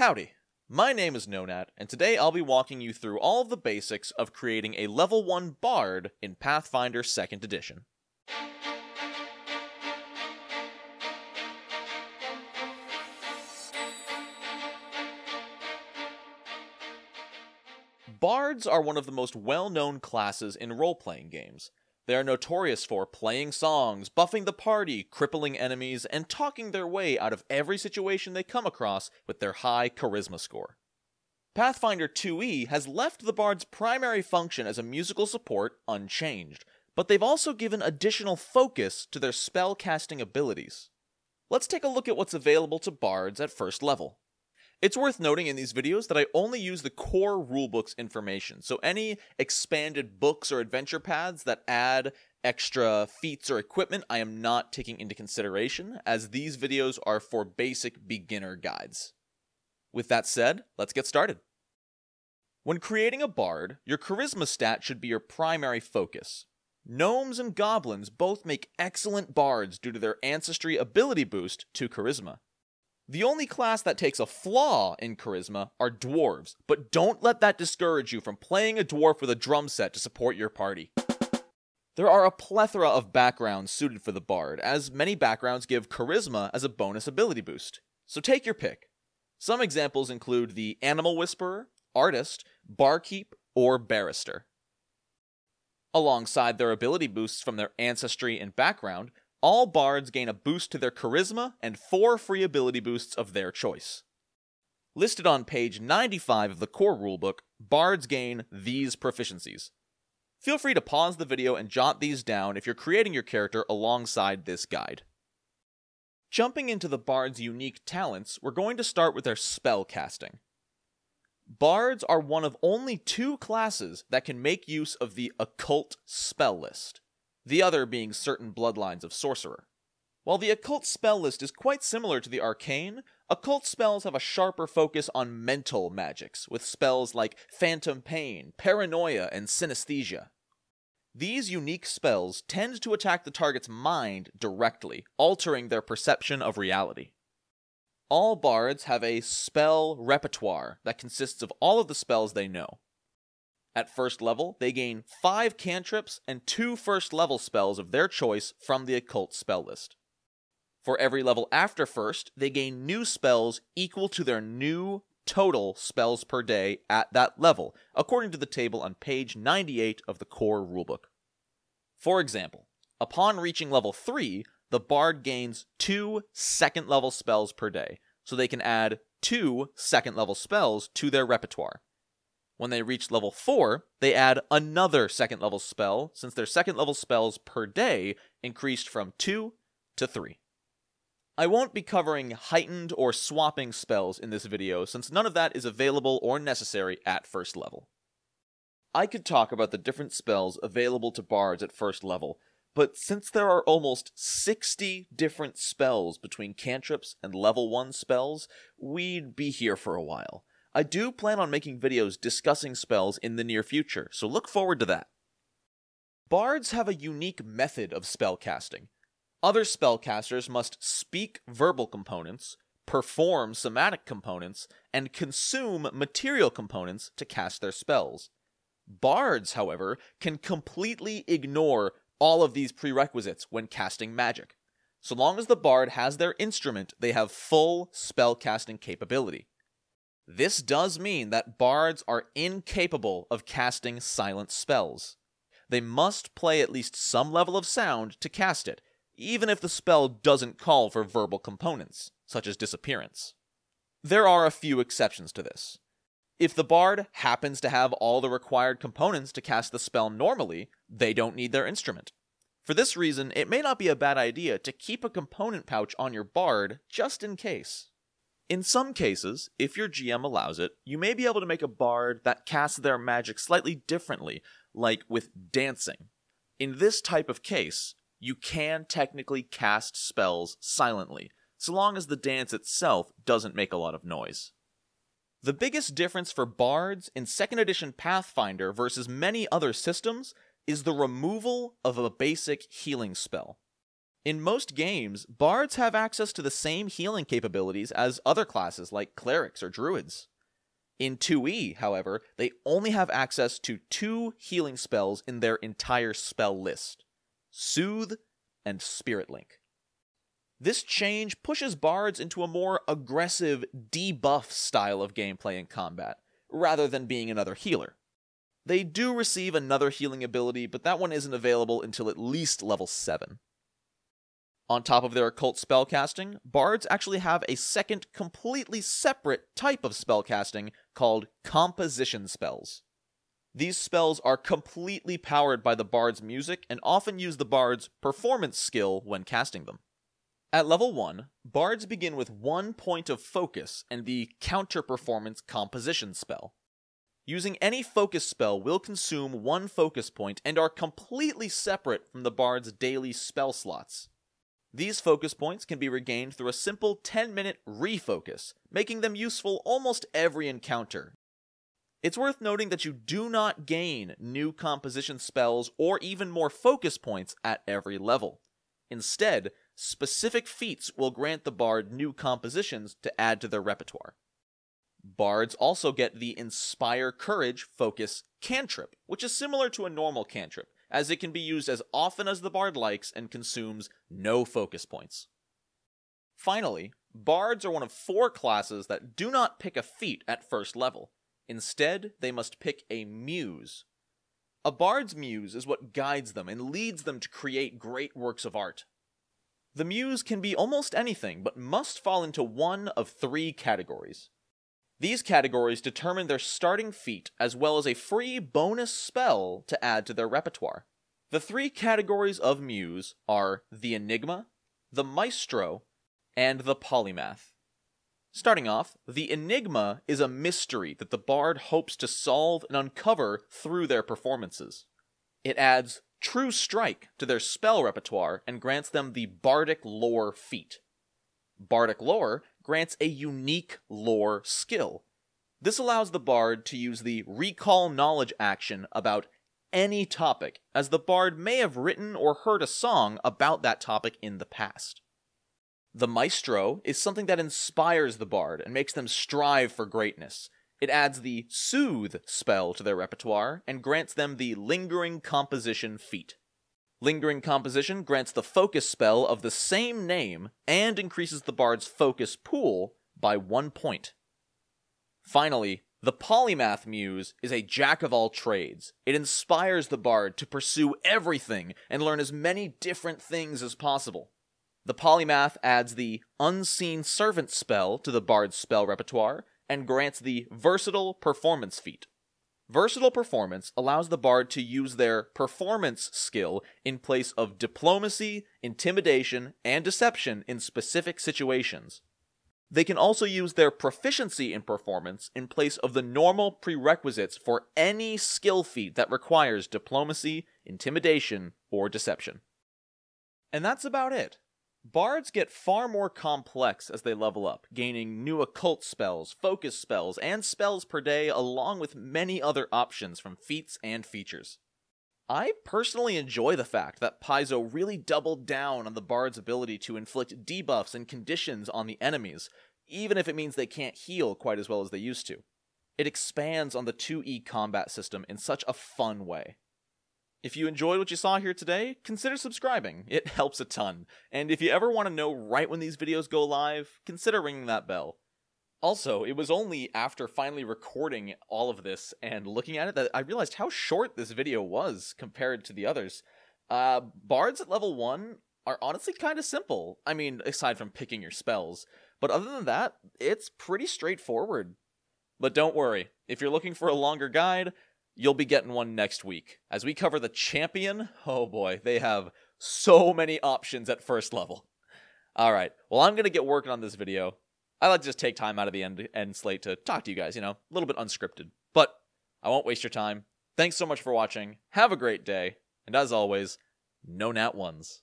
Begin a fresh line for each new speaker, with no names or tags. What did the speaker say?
Howdy, my name is Nonat, and today I'll be walking you through all the basics of creating a level 1 bard in Pathfinder 2nd Edition. Bards are one of the most well known classes in role playing games, they are notorious for playing songs, buffing the party, crippling enemies, and talking their way out of every situation they come across with their high charisma score. Pathfinder 2e has left the bard's primary function as a musical support unchanged, but they've also given additional focus to their spell casting abilities. Let's take a look at what's available to bards at first level. It's worth noting in these videos that I only use the core rulebook's information, so any expanded books or adventure paths that add extra feats or equipment I am not taking into consideration, as these videos are for basic beginner guides. With that said, let's get started. When creating a bard, your charisma stat should be your primary focus. Gnomes and goblins both make excellent bards due to their ancestry ability boost to charisma. The only class that takes a flaw in charisma are dwarves, but don't let that discourage you from playing a dwarf with a drum set to support your party. There are a plethora of backgrounds suited for the bard, as many backgrounds give charisma as a bonus ability boost. So take your pick. Some examples include the animal whisperer, artist, barkeep, or barrister. Alongside their ability boosts from their ancestry and background, all bards gain a boost to their charisma and four free ability boosts of their choice. Listed on page 95 of the core rulebook, bards gain these proficiencies. Feel free to pause the video and jot these down if you're creating your character alongside this guide. Jumping into the bard's unique talents, we're going to start with their spell casting. Bards are one of only two classes that can make use of the occult spell list the other being certain bloodlines of sorcerer. While the occult spell list is quite similar to the arcane, occult spells have a sharper focus on mental magics, with spells like phantom pain, paranoia, and synesthesia. These unique spells tend to attack the target's mind directly, altering their perception of reality. All bards have a spell repertoire that consists of all of the spells they know, at first level, they gain 5 cantrips and 2 first level spells of their choice from the occult spell list. For every level after first, they gain new spells equal to their new total spells per day at that level, according to the table on page 98 of the core rulebook. For example, upon reaching level 3, the bard gains 2 second level spells per day, so they can add 2 second level spells to their repertoire. When they reach level 4, they add another second level spell, since their second level spells per day increased from 2 to 3. I won't be covering heightened or swapping spells in this video, since none of that is available or necessary at first level. I could talk about the different spells available to bards at first level, but since there are almost 60 different spells between cantrips and level 1 spells, we'd be here for a while. I do plan on making videos discussing spells in the near future, so look forward to that. Bards have a unique method of spellcasting. Other spellcasters must speak verbal components, perform somatic components, and consume material components to cast their spells. Bards, however, can completely ignore all of these prerequisites when casting magic. So long as the bard has their instrument, they have full spellcasting capability. This does mean that bards are incapable of casting silent spells. They must play at least some level of sound to cast it, even if the spell doesn't call for verbal components, such as disappearance. There are a few exceptions to this. If the bard happens to have all the required components to cast the spell normally, they don't need their instrument. For this reason, it may not be a bad idea to keep a component pouch on your bard just in case. In some cases, if your GM allows it, you may be able to make a bard that casts their magic slightly differently, like with dancing. In this type of case, you can technically cast spells silently, so long as the dance itself doesn't make a lot of noise. The biggest difference for bards in 2nd edition Pathfinder versus many other systems is the removal of a basic healing spell. In most games, bards have access to the same healing capabilities as other classes like clerics or druids. In 2e, however, they only have access to two healing spells in their entire spell list Soothe and Spirit Link. This change pushes bards into a more aggressive, debuff style of gameplay in combat, rather than being another healer. They do receive another healing ability, but that one isn't available until at least level 7. On top of their occult spellcasting, bards actually have a second, completely separate type of spellcasting called composition spells. These spells are completely powered by the bard's music and often use the bard's performance skill when casting them. At level 1, bards begin with one point of focus and the counter performance composition spell. Using any focus spell will consume one focus point and are completely separate from the bard's daily spell slots. These focus points can be regained through a simple 10 minute refocus, making them useful almost every encounter. It's worth noting that you do not gain new composition spells or even more focus points at every level. Instead, specific feats will grant the bard new compositions to add to their repertoire. Bards also get the Inspire Courage focus cantrip, which is similar to a normal cantrip, as it can be used as often as the bard likes and consumes no focus points. Finally, bards are one of four classes that do not pick a feat at first level. Instead, they must pick a muse. A bard's muse is what guides them and leads them to create great works of art. The muse can be almost anything, but must fall into one of three categories these categories determine their starting feat as well as a free bonus spell to add to their repertoire. The three categories of Muse are the Enigma, the Maestro, and the Polymath. Starting off, the Enigma is a mystery that the bard hopes to solve and uncover through their performances. It adds True Strike to their spell repertoire and grants them the Bardic Lore feat. Bardic Lore grants a unique lore skill. This allows the bard to use the recall knowledge action about any topic, as the bard may have written or heard a song about that topic in the past. The maestro is something that inspires the bard and makes them strive for greatness. It adds the soothe spell to their repertoire and grants them the lingering composition feat. Lingering Composition grants the focus spell of the same name and increases the bard's focus pool by one point. Finally, the Polymath Muse is a jack of all trades. It inspires the bard to pursue everything and learn as many different things as possible. The Polymath adds the Unseen Servant spell to the bard's spell repertoire and grants the Versatile Performance feat. Versatile performance allows the bard to use their performance skill in place of diplomacy, intimidation, and deception in specific situations. They can also use their proficiency in performance in place of the normal prerequisites for any skill feat that requires diplomacy, intimidation, or deception. And that's about it. Bards get far more complex as they level up, gaining new occult spells, focus spells, and spells per day, along with many other options from feats and features. I personally enjoy the fact that Paizo really doubled down on the bard's ability to inflict debuffs and conditions on the enemies, even if it means they can't heal quite as well as they used to. It expands on the 2E combat system in such a fun way. If you enjoyed what you saw here today, consider subscribing. It helps a ton. And if you ever want to know right when these videos go live, consider ringing that bell. Also, it was only after finally recording all of this and looking at it that I realized how short this video was compared to the others. Uh, bards at level 1 are honestly kind of simple. I mean, aside from picking your spells. But other than that, it's pretty straightforward. But don't worry, if you're looking for a longer guide, You'll be getting one next week. As we cover the champion, oh boy, they have so many options at first level. All right, well, I'm going to get working on this video. I like to just take time out of the end, end slate to talk to you guys, you know, a little bit unscripted. But I won't waste your time. Thanks so much for watching. Have a great day. And as always, no nat ones.